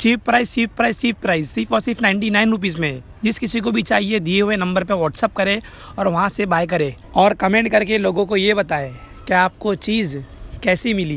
cheap price cheap price cheap price सिर्फ और सिर्फ नाइन्टी नाइन रुपीज़ में जिस किसी को भी चाहिए दिए हुए नंबर पर व्हाट्सअप करें और वहाँ से बाय करें और कमेंट करके लोगों को ये बताएं कि आपको चीज़ कैसी मिली